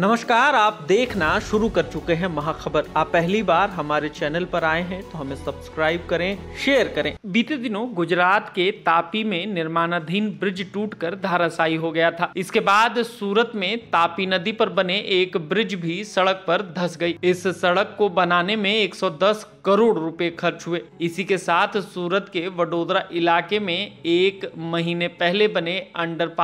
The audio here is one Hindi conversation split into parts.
नमस्कार आप देखना शुरू कर चुके हैं महाखबर आप पहली बार हमारे चैनल पर आए हैं तो हमें सब्सक्राइब करें शेयर करें बीते दिनों गुजरात के तापी में निर्माणाधीन ब्रिज टूटकर धाराशायी हो गया था इसके बाद सूरत में तापी नदी पर बने एक ब्रिज भी सड़क पर धस गई इस सड़क को बनाने में 110 करोड़ रुपए खर्च हुए इसी के साथ सूरत के वडोदरा इलाके में एक महीने पहले बने अंडर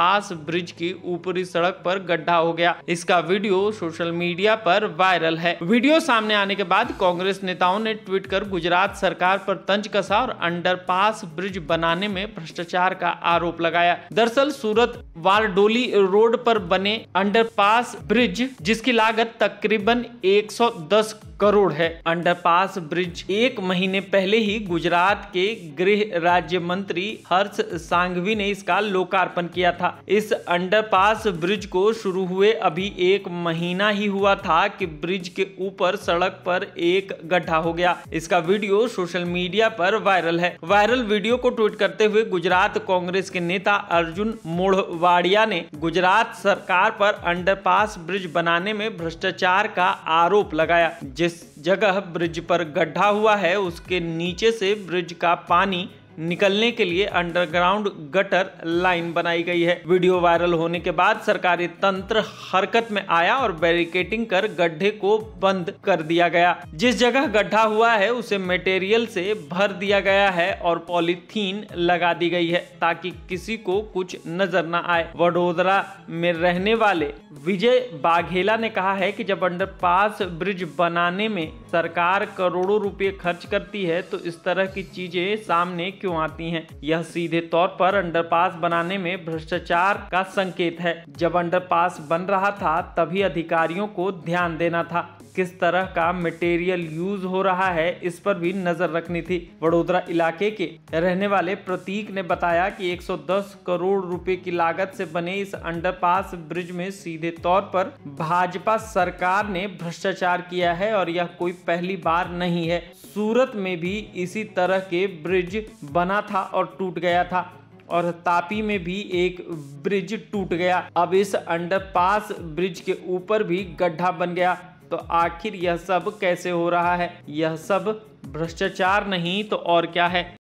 ब्रिज की ऊपरी सड़क पर गड्ढा हो गया इसका वीडियो वीडियो सोशल मीडिया पर वायरल है वीडियो सामने आने के बाद कांग्रेस नेताओं ने ट्वीट कर गुजरात सरकार पर तंज कसा और अंडरपास ब्रिज बनाने में भ्रष्टाचार का आरोप लगाया दरअसल सूरत वारडोली रोड पर बने अंडरपास ब्रिज जिसकी लागत तकरीबन 110 करोड़ है अंडरपास ब्रिज एक महीने पहले ही गुजरात के गृह राज्य मंत्री हर्ष सांघवी ने इसका लोकार्पण किया था इस अंडरपास ब्रिज को शुरू हुए अभी एक महीना ही हुआ था कि ब्रिज के ऊपर सड़क पर एक गड्ढा हो गया इसका वीडियो सोशल मीडिया पर वायरल है वायरल वीडियो को ट्वीट करते हुए गुजरात कांग्रेस के नेता अर्जुन मोढ़वाड़िया ने गुजरात सरकार पर अंडरपास ब्रिज बनाने में भ्रष्टाचार का आरोप लगाया जिस जगह ब्रिज पर गड्ढा हुआ है उसके नीचे से ब्रिज का पानी निकलने के लिए अंडरग्राउंड गटर लाइन बनाई गई है वीडियो वायरल होने के बाद सरकारी तंत्र हरकत में आया और बैरिकेटिंग कर गड्ढे को बंद कर दिया गया जिस जगह गड्ढा हुआ है उसे मटेरियल से भर दिया गया है और पॉलीथीन लगा दी गई है ताकि किसी को कुछ नजर न आए वडोदरा में रहने वाले विजय बाघेला ने कहा है कि जब पास ब्रिज बनाने में सरकार करोड़ों रुपए खर्च करती है तो इस तरह की चीजें सामने क्यों आती हैं यह सीधे तौर पर अंडरपास बनाने में भ्रष्टाचार का संकेत है जब अंडरपास बन रहा था तभी अधिकारियों को ध्यान देना था किस तरह का मटेरियल यूज हो रहा है इस पर भी नजर रखनी थी वडोदरा इलाके के रहने वाले प्रतीक ने बताया कि 110 करोड़ रुपए की लागत से बने इस अंडरपास ब्रिज में सीधे तौर पर भाजपा सरकार ने भ्रष्टाचार किया है और यह कोई पहली बार नहीं है सूरत में भी इसी तरह के ब्रिज बना था और टूट गया था और तापी में भी एक ब्रिज टूट गया अब इस अंडरपास ब्रिज के ऊपर भी गड्ढा बन गया तो आखिर यह सब कैसे हो रहा है यह सब भ्रष्टाचार नहीं तो और क्या है